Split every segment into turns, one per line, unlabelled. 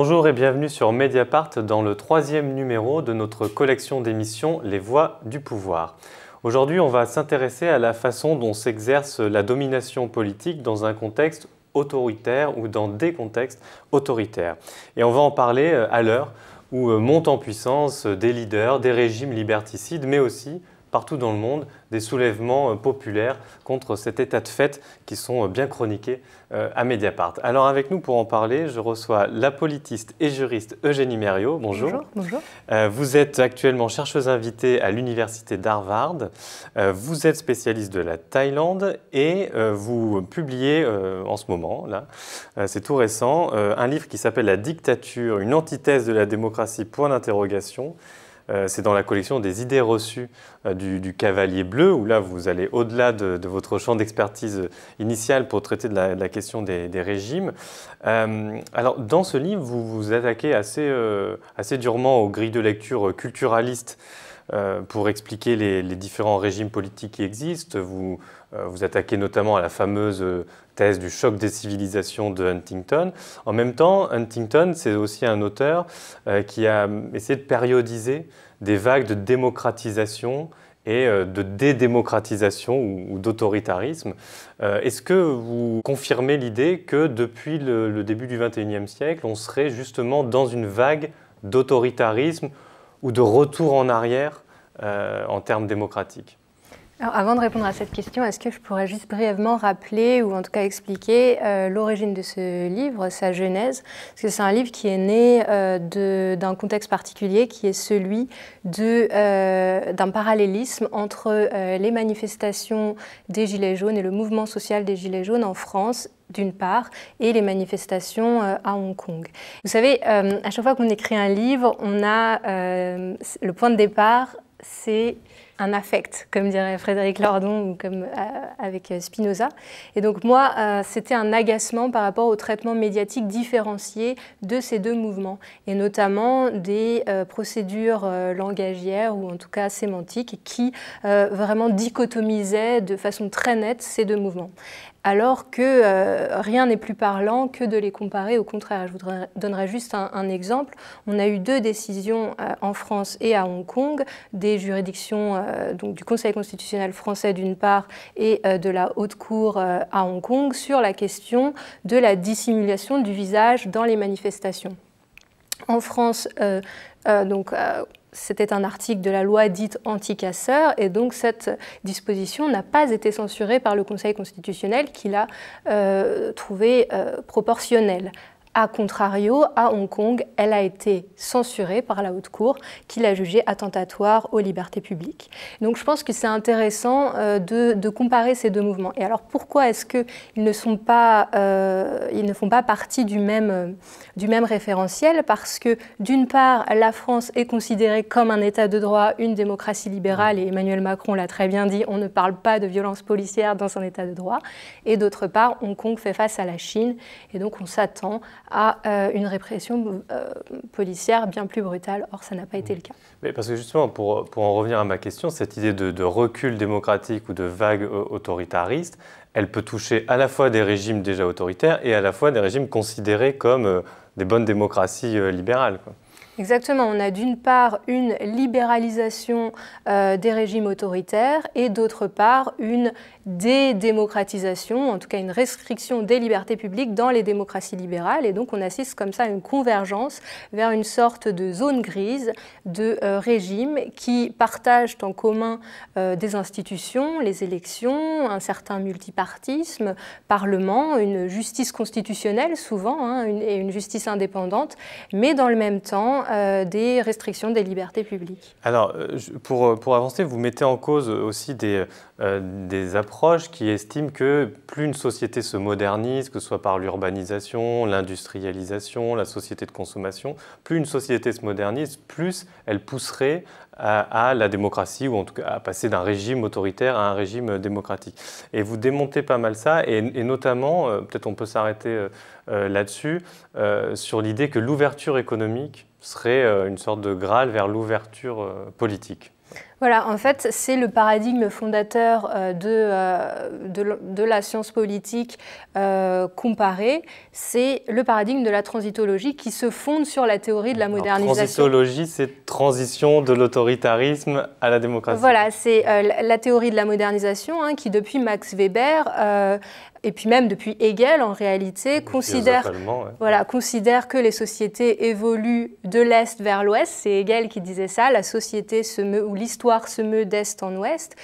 Bonjour et bienvenue sur Mediapart dans le troisième numéro de notre collection d'émissions Les Voix du pouvoir. Aujourd'hui, on va s'intéresser à la façon dont s'exerce la domination politique dans un contexte autoritaire ou dans des contextes autoritaires. Et on va en parler euh, à l'heure où euh, montent en puissance des leaders, des régimes liberticides, mais aussi partout dans le monde des soulèvements euh, populaires contre cet état de fait qui sont euh, bien chroniqués euh, à Mediapart. Alors avec nous pour en parler, je reçois la politiste et juriste Eugénie Mériot. Bonjour. Bonjour. vous êtes actuellement chercheuse invitée à l'université d'Harvard. vous êtes spécialiste de la Thaïlande et vous publiez en ce moment, là, c'est tout récent, un livre qui s'appelle La dictature, une antithèse de la démocratie, point d'interrogation. Euh, c'est dans la collection des idées reçues euh, du, Cavalier Bleu, où là vous allez au-delà de, votre champ d'expertise initial pour traiter de la, question des, régimes. Euh, alors dans ce livre, vous vous attaquez assez, assez durement aux grilles de lecture culturalistes euh, pour expliquer les, différents régimes politiques qui existent. Vous euh, vous attaquez notamment à la fameuse euh, thèse du choc des civilisations de Huntington. En même temps, Huntington, c'est aussi un auteur qui a essayé de périodiser des vagues de démocratisation et de dédémocratisation ou, d'autoritarisme. Est-ce que vous confirmez l'idée que depuis le, début du XXIe siècle, on serait justement dans une vague d'autoritarisme ou de retour en arrière euh, en termes démocratiques
avant de répondre à cette question, est-ce que je pourrais juste brièvement rappeler ou en tout cas expliquer euh, l'origine de ce livre, sa genèse Parce que c'est un livre qui est né euh, d'un contexte particulier qui est celui euh, d'un parallélisme entre les manifestations des Gilets jaunes et le mouvement social des Gilets jaunes en France d'une part, et les manifestations à Hong Kong. Vous savez, à chaque fois qu'on écrit un livre, on a le point de départ c'est un affect, comme dirait Frédéric Lordon, ou comme euh, avec euh, Spinoza. Et donc moi, euh, c'était un agacement par rapport au traitement médiatique différencié de ces deux mouvements, et notamment des procédures langagières, ou en tout cas sémantiques, qui vraiment dichotomisaient de façon très nette ces deux mouvements alors que euh, rien n'est plus parlant que de les comparer. Au contraire, je vous donnerai juste un, exemple. On a eu deux décisions euh, en France et à Hong Kong, des juridictions euh, donc du Conseil constitutionnel français d'une part et de la Haute Cour à Hong Kong sur la question de la dissimulation du visage dans les manifestations. En France, euh, donc, euh, c'était un article de la loi dite anti-casseur, et donc cette disposition n'a pas été censurée par le Conseil constitutionnel qui l'a euh, trouvé proportionnelle a contrario, à Hong Kong, elle a été censurée par la haute cour qui l'a jugée attentatoire aux libertés publiques. Donc je pense que c'est intéressant euh, de, comparer ces deux mouvements. Et alors pourquoi est-ce qu'ils ne, sont pas, euh, ils ne font pas partie du même, du même référentiel Parce que d'une part, la France est considérée comme un État de droit, une démocratie libérale, et Emmanuel Macron l'a très bien dit, on ne parle pas de violence policière dans un État de droit. Et d'autre part, Hong Kong fait face à la Chine, et donc on s'attend à euh, une répression euh, policière bien plus brutale. Or, ça n'a pas été mmh. le cas.
Mais parce que justement, pour, en revenir à ma question, cette idée de, recul démocratique ou de vague euh, autoritariste, elle peut toucher à la fois des régimes déjà autoritaires et à la fois des régimes considérés comme des bonnes démocraties libérales.
Exactement, on a d'une part une libéralisation euh, des régimes autoritaires et d'autre part une dédémocratisation, en tout cas une restriction des libertés publiques dans les démocraties libérales. Et donc on assiste comme ça à une convergence vers une sorte de zone grise de euh, régimes qui partagent en commun euh, des institutions, les élections, un certain multipartisme, parlement, une justice constitutionnelle souvent hein, et une justice indépendante, mais dans le même temps euh, des restrictions des libertés publiques.
Alors, euh, pour, euh, pour avancer, vous mettez en cause aussi des, des approches qui estiment que plus une société se modernise, que ce soit par l'urbanisation, l'industrialisation, la société de consommation, plus une société se modernise, plus elle pousserait à, la démocratie, ou en tout cas à passer d'un régime autoritaire à un régime démocratique. Et vous démontez pas mal ça, et, notamment, euh, peut-être on peut s'arrêter euh, euh, là-dessus, sur l'idée que l'ouverture économique serait une sorte de graal vers l'ouverture politique.
Voilà, en fait, c'est le paradigme fondateur euh, de, euh, de, la science politique euh, comparée. C'est le paradigme de la transitologie qui se fonde sur la théorie de la modernisation. transitologie,
c'est transition de l'autoritarisme à la démocratie.
Voilà, c'est la théorie de la modernisation hein, qui, depuis Max Weber, et puis même depuis Hegel en réalité, considère, voilà, considère que les sociétés évoluent de l'Est vers l'Ouest. C'est Hegel qui disait ça, la société se meut, ou l'histoire se meut d'Est en Ouest,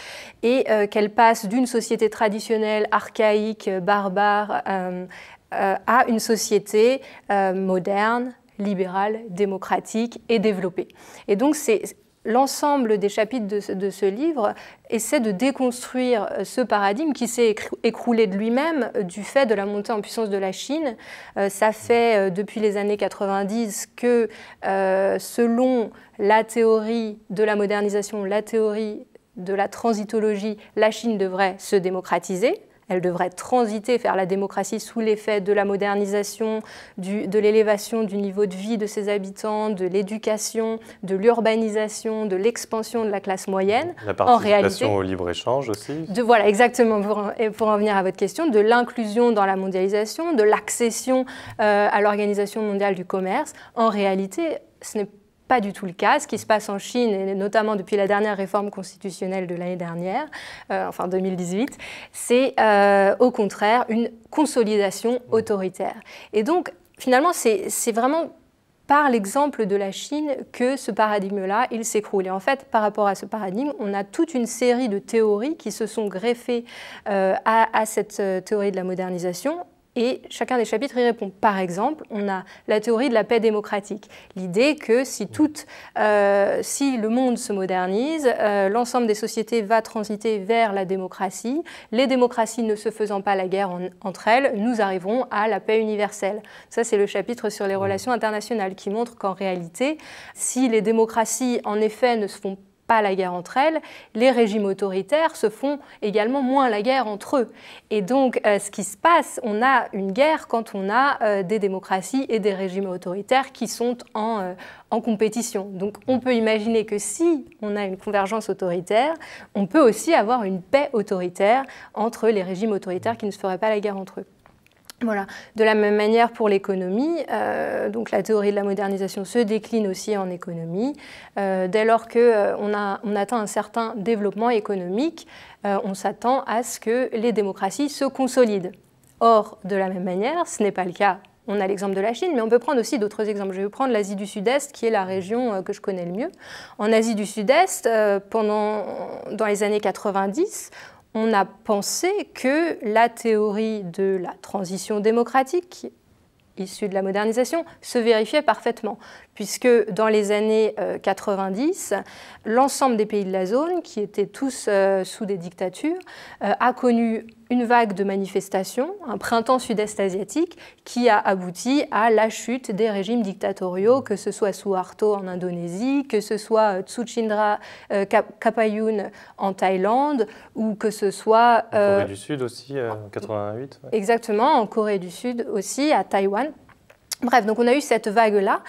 et euh, qu'elle passe d'une société traditionnelle, archaïque, barbare, euh, euh, à une société moderne, libérale, démocratique et développée. Et donc c'est l'ensemble des chapitres de ce, de ce livre essaie de déconstruire euh, ce paradigme qui s'est écroulé de lui-même euh, du fait de la montée en puissance de la Chine. Euh, ça fait depuis les années 90 que selon la théorie de la modernisation, la théorie de la transitologie, la Chine devrait se démocratiser elle devrait transiter faire la démocratie sous l'effet de la modernisation, de l'élévation du niveau de vie de ses habitants, de l'éducation, de l'urbanisation, de l'expansion de la classe moyenne. La participation en au
libre-échange aussi de,
Voilà, exactement, pour, en venir à votre question, de l'inclusion dans la mondialisation, de l'accession euh, à l'Organisation mondiale du commerce. En réalité, ce n'est pas pas du tout le cas. Ce qui se passe en Chine, et notamment depuis la dernière réforme constitutionnelle de l'année dernière, euh, enfin 2018, c'est euh, au contraire une consolidation autoritaire. Et donc, finalement, c'est vraiment par l'exemple de la Chine que ce paradigme-là, il s'écroule. Et en fait, par rapport à ce paradigme, on a toute une série de théories qui se sont greffées euh, à, cette théorie de la modernisation et chacun des chapitres y répond. Par exemple, on a la théorie de la paix démocratique, l'idée que si, toute, euh, si le monde se modernise, euh, l'ensemble des sociétés va transiter vers la démocratie, les démocraties ne se faisant pas la guerre entre elles, nous arriverons à la paix universelle. Ça, c'est le chapitre sur les relations internationales qui montre qu'en réalité, si les démocraties, en effet, ne se font pas pas la guerre entre elles, les régimes autoritaires se font également moins la guerre entre eux. Et donc, euh, ce qui se passe, on a une guerre quand on a euh, des démocraties et des régimes autoritaires qui sont en, euh, en compétition. Donc, on peut imaginer que si on a une convergence autoritaire, on peut aussi avoir une paix autoritaire entre les régimes autoritaires qui ne se feraient pas la guerre entre eux. Voilà. De la même manière pour l'économie, euh, donc la théorie de la modernisation se décline aussi en économie. Euh, dès lors qu'on euh, on atteint un certain développement économique, on s'attend à ce que les démocraties se consolident. Or, de la même manière, ce n'est pas le cas on a l'exemple de la Chine, mais on peut prendre aussi d'autres exemples. Je vais prendre l'Asie du Sud-Est, qui est la région que je connais le mieux. En Asie du Sud-Est, pendant, dans les années 90, on a pensé que la théorie de la transition démocratique issue de la modernisation se vérifiait parfaitement, puisque dans les années 90, euh, l'ensemble des pays de la zone, qui étaient tous euh, sous des dictatures, euh, a connu une vague de manifestations, un printemps sud-est asiatique, qui a abouti à la chute des régimes dictatoriaux, que ce soit Suharto en Indonésie, que ce soit euh, Tsuchindra euh, Kapayun en Thaïlande, ou que ce soit... en Corée euh, du
Sud aussi, en 88.
Exactement, en Corée du Sud aussi, à Taïwan. Bref, donc on a eu cette vague-là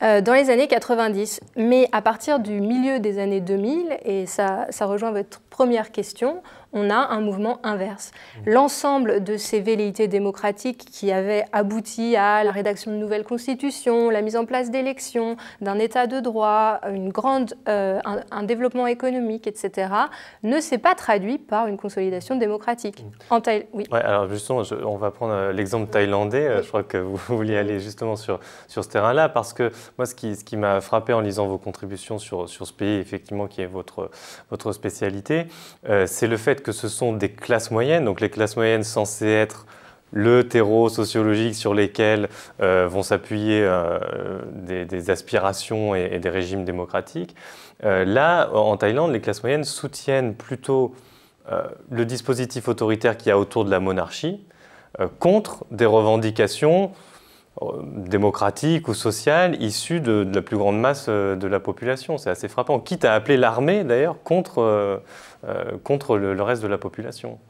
dans les années 90. Mais à partir du milieu des années 2000, et ça, ça rejoint votre première question, on a un mouvement inverse. L'ensemble de ces velléités démocratiques qui avaient abouti à la rédaction de nouvelles constitutions, la mise en place d'élections, d'un état de droit, une grande, euh, un, développement économique, etc., ne s'est pas traduit par une consolidation démocratique. Mm. En Thaï oui.
alors justement, on va prendre euh, l'exemple thaïlandais. Euh, je crois que vous vouliez aller justement sur, sur ce terrain-là, parce que moi, ce qui, ce qui m'a frappé en lisant vos contributions sur, sur ce pays, effectivement, qui est votre, votre spécialité, c'est le fait que ce sont des classes moyennes, donc les classes moyennes censées être le terreau sociologique sur lesquels euh, vont s'appuyer euh, des, aspirations et, des régimes démocratiques. Euh, là, en Thaïlande, les classes moyennes soutiennent plutôt le dispositif autoritaire qu'il y a autour de la monarchie contre des revendications euh, démocratique ou sociale issue de, la plus grande masse euh, de la population. C'est assez frappant, quitte à appeler l'armée d'ailleurs contre, euh, contre le, le, reste de la population.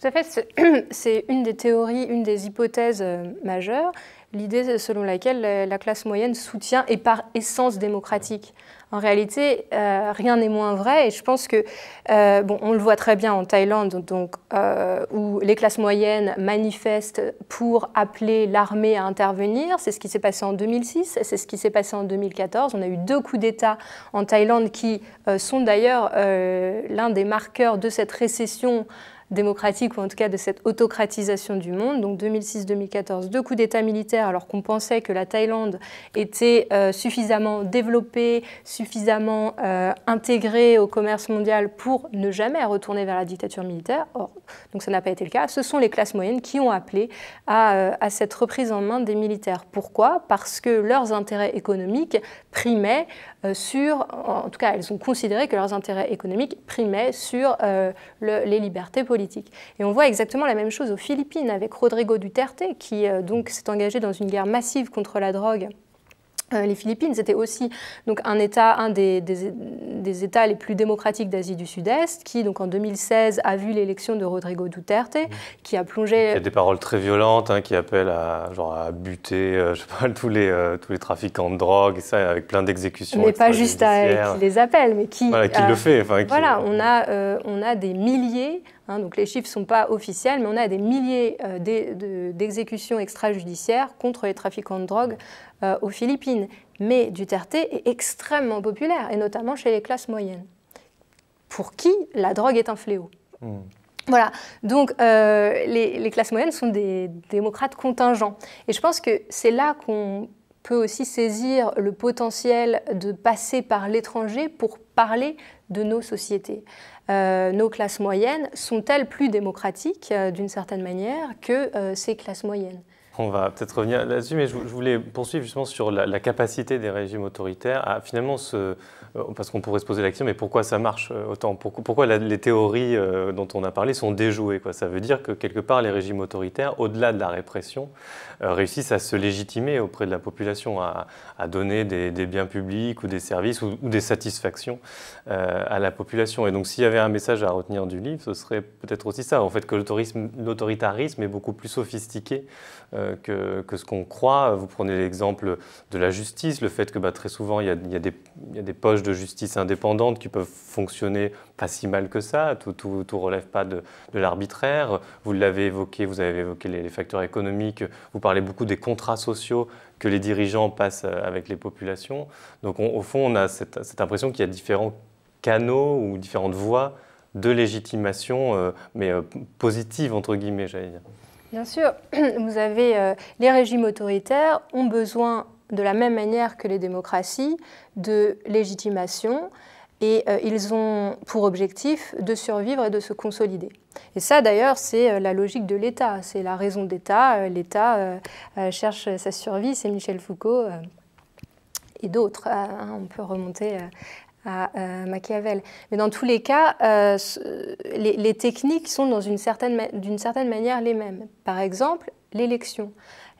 Tout à fait, c'est une des théories, une des hypothèses majeures l'idée selon laquelle euh, la classe moyenne soutient et par essence démocratique. En réalité, euh, rien n'est moins vrai et je pense que, euh, bon, on le voit très bien en Thaïlande, donc, où les classes moyennes manifestent pour appeler l'armée à intervenir. C'est ce qui s'est passé en 2006, c'est ce qui s'est passé en 2014. On a eu deux coups d'État en Thaïlande qui sont d'ailleurs l'un des marqueurs de cette récession démocratique, ou en tout cas de cette autocratisation du monde. Donc 2006-2014, deux coups d'État militaires, alors qu'on pensait que la Thaïlande était euh, suffisamment développée, suffisamment euh, intégrée au commerce mondial pour ne jamais retourner vers la dictature militaire. Or, donc ça n'a pas été le cas. Ce sont les classes moyennes qui ont appelé à, euh, cette reprise en main des militaires. Pourquoi Parce que leurs intérêts économiques primaient sur, en tout cas, elles ont considéré que leurs intérêts économiques primaient sur les libertés politiques. Et on voit exactement la même chose aux Philippines avec Rodrigo Duterte, qui euh, donc s'est engagé dans une guerre massive contre la drogue euh, les Philippines c'était aussi donc un État, un des, États les plus démocratiques d'Asie du Sud-Est, qui donc en 2016 a vu l'élection de Rodrigo Duterte, mmh. qui a plongé. Il y a des
paroles très violentes hein, qui appellent à, genre, à buter, euh, je parle tous les tous les trafiquants de drogue et ça avec plein d'exécutions. Mais pas juste à elle qui les
appelle, mais qui. Voilà, qui le fait. Voilà, on a on a des milliers Hein, donc les chiffres ne sont pas officiels, mais on a des milliers euh, d'exécutions extrajudiciaires contre les trafiquants de drogue euh, aux Philippines. Mais Duterte est extrêmement populaire, et notamment chez les classes moyennes, pour qui la drogue est un fléau. Hmm. Voilà, donc euh, les, les, classes moyennes sont des démocrates contingents. Et je pense que c'est là qu'on peut aussi saisir le potentiel de passer par l'étranger pour parler de nos sociétés. Euh, nos classes moyennes sont-elles plus démocratiques euh, d'une certaine manière que euh, ces classes moyennes
on va peut-être revenir là-dessus, mais je voulais poursuivre justement sur la, capacité des régimes autoritaires à finalement se, euh, parce qu'on pourrait se poser la question, mais pourquoi ça marche euh, autant Pourquoi, les théories euh, dont on a parlé sont déjouées quoi Ça veut dire que quelque part, les régimes autoritaires, au-delà de la répression, réussissent à se légitimer auprès de la population, à, donner des, biens publics ou des services ou, des satisfactions à la population. Et donc, s'il y avait un message à retenir du livre, ce serait peut-être aussi ça, en fait, que l'autoritarisme est beaucoup plus sophistiqué que, ce qu'on croit. Vous prenez l'exemple de la justice, le fait que bah, très souvent, il il y a des poches de justice indépendante qui peuvent fonctionner pas si mal que ça, tout, tout, tout relève pas de, de l'arbitraire. Vous l'avez évoqué, vous avez évoqué les, facteurs économiques, vous parlez beaucoup des contrats sociaux que les dirigeants passent euh, avec les populations. Donc au fond, on a cette, impression qu'il y a différents canaux ou différentes voies de légitimation, euh, mais euh, positives, positive, entre guillemets, j'allais dire.
Bien sûr, vous avez les régimes autoritaires ont besoin de la même manière que les démocraties, de légitimation, et euh, ils ont pour objectif de survivre et de se consolider. Et ça, d'ailleurs, c'est euh, la logique de l'État, c'est la raison d'État. Euh, L'État cherche sa survie, c'est Michel Foucault et d'autres. Hein, on peut remonter à Machiavel. Mais dans tous les cas, les, techniques sont d'une certaine manière les mêmes. Par exemple, l'élection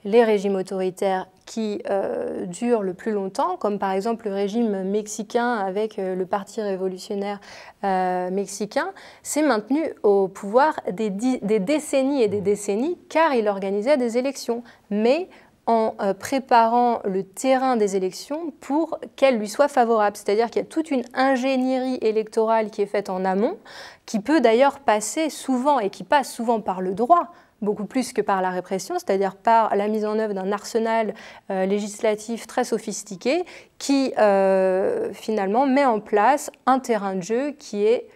les régimes autoritaires qui euh, durent le plus longtemps, comme par exemple le régime mexicain avec euh, le Parti révolutionnaire euh, mexicain, s'est maintenu au pouvoir des, des, décennies et des mmh. décennies car il organisait des élections, mais en préparant le terrain des élections pour qu'elles lui soient favorables. C'est-à-dire qu'il y a toute une ingénierie électorale qui est faite en amont, qui peut d'ailleurs passer souvent et qui passe souvent par le droit beaucoup plus que par la répression, c'est-à-dire par la mise en œuvre d'un arsenal euh, législatif très sophistiqué qui euh, finalement met en place un terrain de jeu qui est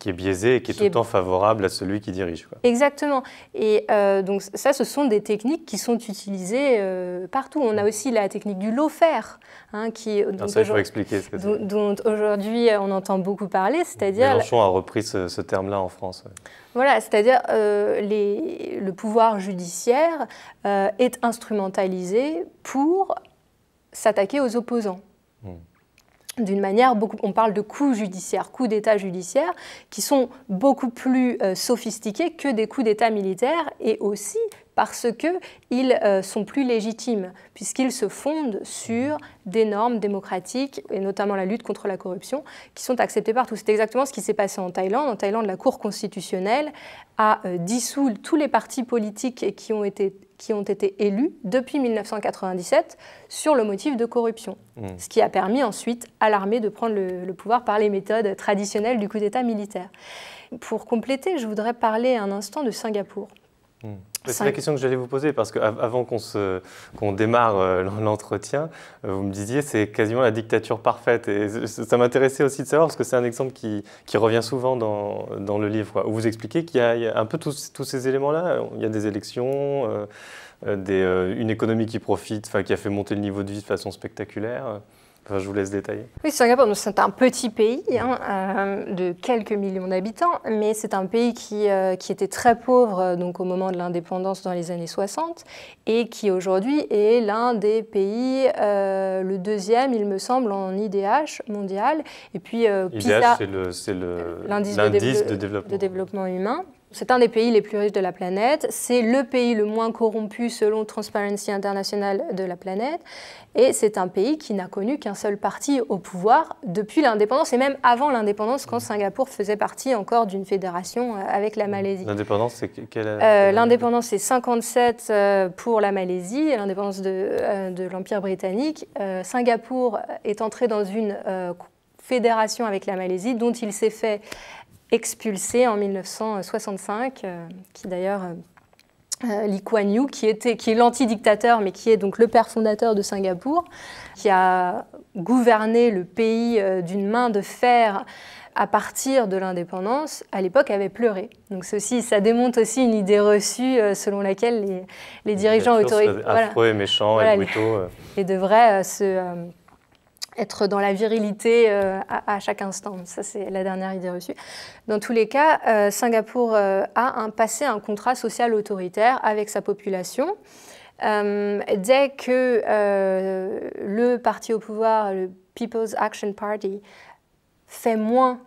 qui est biaisé et qui, est tout le temps favorable à celui qui dirige.
Exactement. Et euh, donc ça, ce sont des techniques qui sont utilisées euh, partout. On a mm. aussi la technique du lawfare, hein, qui ah,
dont,
aujourd'hui euh, on entend beaucoup parler, c'est-à-dire... Mélenchon
a repris ce, terme-là en France.
Voilà, c'est-à-dire euh, le pouvoir judiciaire est instrumentalisé pour s'attaquer aux opposants. Mm d'une manière beaucoup, on parle de coups judiciaires, coups d'État judiciaire, qui sont beaucoup plus euh, sophistiqués que des coups d'État militaires et aussi parce qu'ils euh, sont plus légitimes, puisqu'ils se fondent sur des normes démocratiques, et notamment la lutte contre la corruption, qui sont acceptées partout. C'est exactement ce qui s'est passé en Thaïlande. En Thaïlande, la Cour constitutionnelle a euh, dissous tous les partis politiques qui ont été élus depuis 1997 sur le motif de corruption. Mmh. Ce qui a permis ensuite à l'armée de prendre le, pouvoir par les méthodes traditionnelles du coup d'État militaire. Pour compléter, je voudrais parler un instant de Singapour.
Mmh. C'est la question que j'allais vous poser parce qu'avant qu'on démarre euh, l'entretien, euh, vous me disiez c'est quasiment la dictature parfaite et ça m'intéressait aussi de savoir parce que c'est un exemple qui, revient souvent dans, le livre où vous expliquez qu'il y, a un peu tous, ces éléments-là. Il y a des élections, euh, une économie qui profite, qui a fait monter le niveau de vie de façon spectaculaire je vous laisse détailler.
Oui, Singapour, c'est un petit pays hein, euh, de quelques millions d'habitants, mais c'est un pays qui, euh, qui était très pauvre euh, donc, au moment de l'indépendance dans les années 60 et qui aujourd'hui est l'un des pays, le deuxième, il me semble, en IDH mondial. Et puis, c'est
l'indice de, développement. de
développement humain c'est un des pays les plus riches de la planète, c'est le pays le moins corrompu selon Transparency International de la planète, et c'est un pays qui n'a connu qu'un seul parti au pouvoir depuis l'indépendance, et même avant l'indépendance, quand Singapour faisait partie encore d'une fédération euh, avec la Malaisie.
L'indépendance, c'est quelle euh,
L'indépendance, c'est 57 euh, pour la Malaisie, l'indépendance de, l'Empire britannique. Singapour est entré dans une fédération avec la Malaisie, dont il s'est fait expulsé en 1965, euh, qui d'ailleurs euh, euh, Lee Kuan Yew, qui, était, qui est l'anti-dictateur, mais qui est donc le père fondateur de Singapour, qui a gouverné le pays d'une main de fer à partir de l'indépendance, à l'époque avait pleuré. Donc ceci, ça démonte aussi une idée reçue selon laquelle les, dirigeants autoritaires, affreux
et méchants et brutaux,
et devraient se être dans la virilité euh, à, chaque instant. Ça, c'est la dernière idée reçue. Dans tous les cas, euh, Singapour euh, a un passé, un contrat social autoritaire avec sa population. dès que le parti au pouvoir, le People's Action Party, fait moins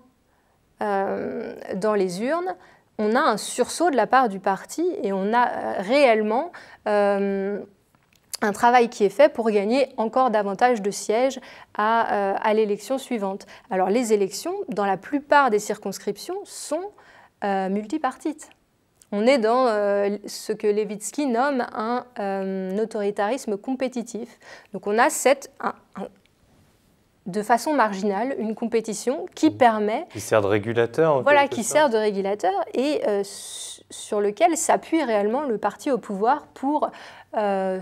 dans les urnes, on a un sursaut de la part du parti et on a réellement un travail qui est fait pour gagner encore davantage de sièges à, euh, l'élection suivante. Alors les élections, dans la plupart des circonscriptions, sont euh, multipartites. On est dans euh, ce que Levitsky nomme un autoritarisme compétitif. Donc on a cette, de façon marginale une compétition qui mmh. permet...
Qui sert de régulateur. voilà, qui sert de
régulateur et euh, sur lequel s'appuie réellement le parti au pouvoir pour, euh,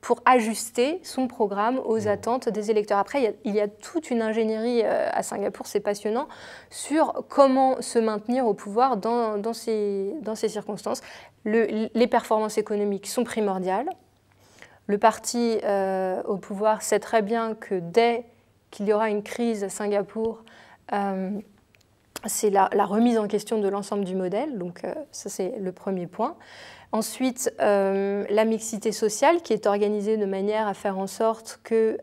pour ajuster son programme aux mmh. attentes des électeurs. Après, il y a, toute une ingénierie euh, à Singapour, c'est passionnant, sur comment se maintenir au pouvoir dans, dans, ces, circonstances. les performances économiques sont primordiales. Le parti euh, au pouvoir sait très bien que dès qu'il y aura une crise à Singapour, euh, c'est la, remise en question de l'ensemble du modèle, donc euh, ça c'est le premier point. Ensuite, la mixité sociale qui est organisée de manière à faire en sorte que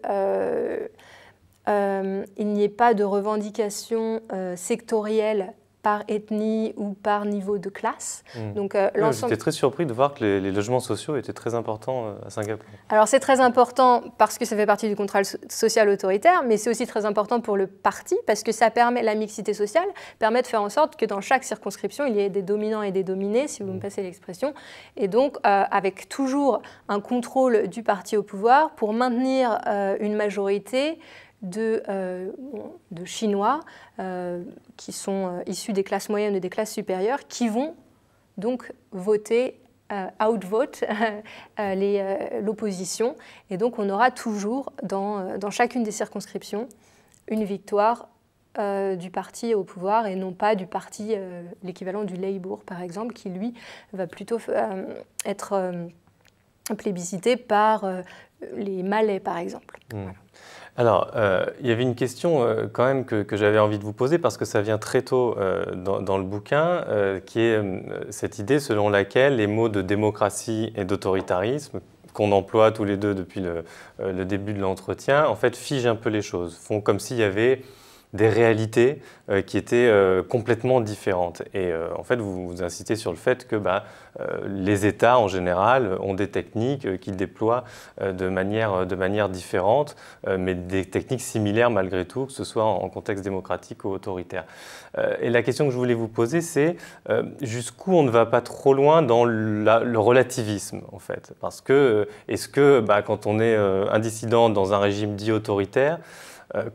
il n'y ait pas de revendications sectorielles par ethnie ou par niveau de classe. Hmm. Donc euh, J'étais très
surpris de voir que les, logements sociaux étaient très importants euh, à Singapour.
Alors c'est très important parce que ça fait partie du contrat social autoritaire, mais c'est aussi très important pour le parti parce que ça permet la mixité sociale permet de faire en sorte que dans chaque circonscription il y ait des dominants et des dominés, si vous hmm. me passez l'expression, et donc euh, avec toujours un contrôle du parti au pouvoir pour maintenir une majorité euh, de, Chinois euh, qui sont euh, issus des classes moyennes et des classes supérieures qui vont donc voter outvote l'opposition. Et donc on aura toujours dans, chacune des circonscriptions une victoire du parti au pouvoir et non pas du parti, l'équivalent du Labour par exemple, qui lui va plutôt être plébiscité par les Malais par exemple.
Mmh. Alors, euh, il y avait une question euh, quand même que, j'avais envie de vous poser parce que ça vient très tôt euh, dans, le bouquin, qui est cette idée selon laquelle les mots de démocratie et d'autoritarisme, qu'on emploie tous les deux depuis le, début de l'entretien, en fait figent un peu les choses, font comme s'il y avait des réalités qui étaient complètement différentes. Et en fait, vous, vous incitez sur le fait que bah, euh, les États en général ont des techniques euh, qu'ils déploient euh, de manière, de manière différente, mais des techniques similaires malgré tout, que ce soit en contexte démocratique ou autoritaire. Et la question que je voulais vous poser, c'est jusqu'où on ne va pas trop loin dans le relativisme, en fait Parce que, est-ce que bah, quand on est un dissident dans un régime dit autoritaire,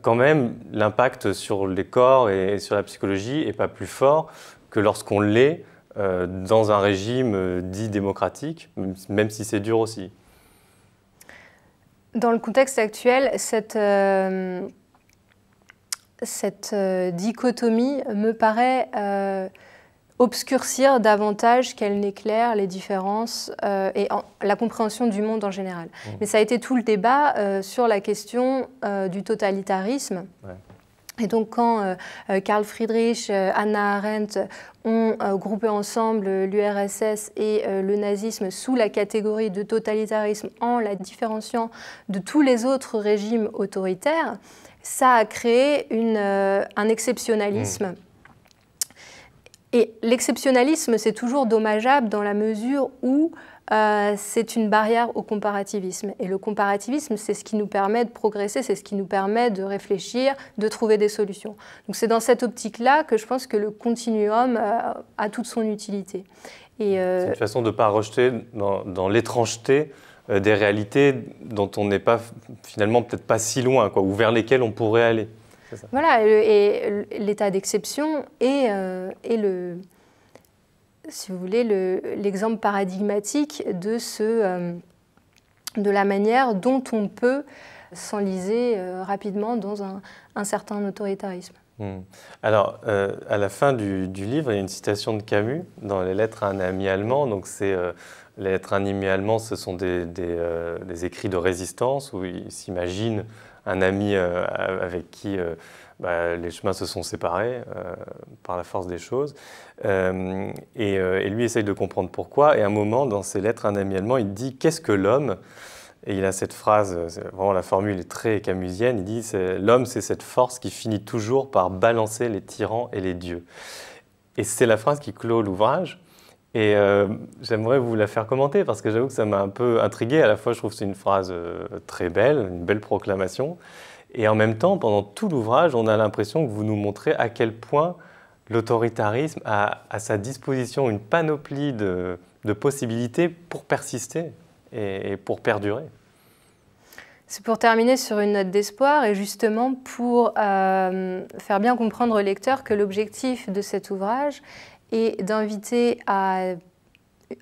quand même, l'impact sur les corps et sur la psychologie n'est pas plus fort que lorsqu'on l'est euh, dans un régime euh, dit démocratique, même si c'est dur aussi.
Dans le contexte actuel, cette, euh, cette dichotomie me paraît obscurcir davantage qu'elle n'éclaire les différences et la compréhension du monde en général. Mmh. Mais ça a été tout le débat sur la question du totalitarisme. Et donc quand euh, euh, Karl Friedrich, euh, Anna Arendt ont groupé ensemble l'URSS et le nazisme sous la catégorie de totalitarisme en la différenciant de tous les autres régimes autoritaires, ça a créé un exceptionnalisme. Mmh. Et l'exceptionnalisme, c'est toujours dommageable dans la mesure où euh, c'est une barrière au comparativisme. Et le comparativisme, c'est ce qui nous permet de progresser, c'est ce qui nous permet de réfléchir, de trouver des solutions. Donc c'est dans cette optique-là que je pense que le continuum euh, a toute son utilité. Euh, c'est une
façon de ne pas rejeter dans, l'étrangeté des réalités dont on n'est pas finalement peut-être pas si loin, quoi, ou vers lesquelles on pourrait aller.
Voilà, et l'état d'exception est et le si vous voulez, l'exemple paradigmatique de, euh, de la manière dont on peut s'enliser euh, rapidement dans un, certain autoritarisme.
Hmm. Alors, euh, à la fin du, livre, il y a une citation de Camus dans les lettres à un ami allemand. Donc, c'est les lettres à un ami allemand, ce sont des, des écrits de résistance où il s'imagine un ami avec qui bah, les chemins se sont séparés euh, par la force des choses. Euh, euh, et, lui essaye de comprendre pourquoi. Et à un moment, dans ses lettres, un ami allemand, il dit Qu'est-ce que l'homme Et il a cette phrase, vraiment la formule est très camusienne il dit L'homme, c'est cette force qui finit toujours par balancer les tyrans et les dieux. Et c'est la phrase qui clôt l'ouvrage. Et j'aimerais vous la faire commenter parce que j'avoue que ça m'a un peu intrigué. À la fois, je trouve que c'est une phrase très belle, une belle proclamation. Et en même temps, pendant tout l'ouvrage, on a l'impression que vous nous montrez à quel point l'autoritarisme a à sa disposition une panoplie de, possibilités pour persister et, pour perdurer.
C'est pour terminer sur une note d'espoir et justement pour euh, faire bien comprendre au lecteur que l'objectif de cet ouvrage est d'inviter à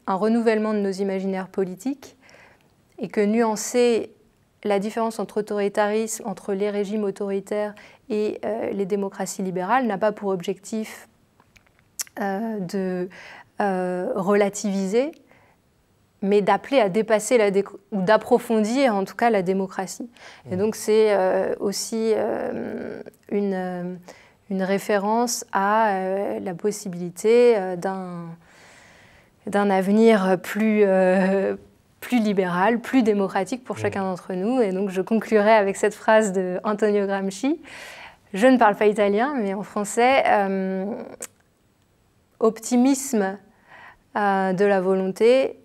un renouvellement de nos imaginaires politiques et que nuancer la différence entre autoritarisme, entre les régimes autoritaires et euh, les démocraties libérales n'a pas pour objectif euh, de euh, relativiser, mais d'appeler à dépasser la ou d'approfondir en tout cas la démocratie. Et mmh. donc c'est aussi une, une, référence à la possibilité d'un avenir plus plus libérale, plus démocratique pour mm. chacun d'entre nous. Et donc je conclurai avec cette phrase de Antonio Gramsci. Je ne parle pas italien, mais en français, euh, optimisme euh, de la volonté,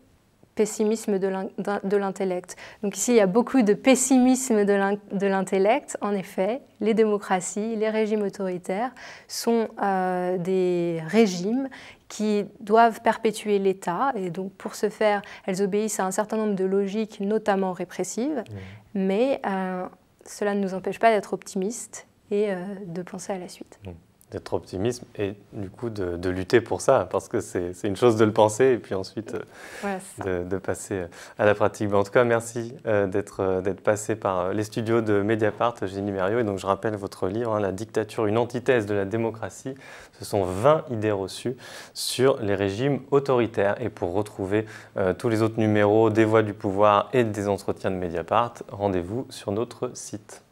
pessimisme de l'intellect. Donc ici, il y a beaucoup de pessimisme de l'intellect. En effet, les démocraties, les régimes autoritaires sont euh, des régimes qui doivent perpétuer l'État. Et donc, pour ce faire, elles obéissent à un certain nombre de logiques, notamment répressives. Mmh. Mais euh, cela ne nous empêche pas d'être optimistes et euh, de penser à la suite. Mmh
d'être optimiste et du coup de, de, lutter pour ça, parce que c'est une chose de le penser et puis ensuite euh, de, passer à la pratique. en tout cas, merci euh, euh, d'être passé par les studios de Mediapart, Génie Mériot. Et donc je rappelle votre livre, hein, La dictature, une antithèse de la démocratie. Ce sont 20 idées reçues sur les régimes autoritaires. Et pour retrouver tous les autres numéros des voix du pouvoir et des entretiens de Mediapart, rendez-vous sur notre site.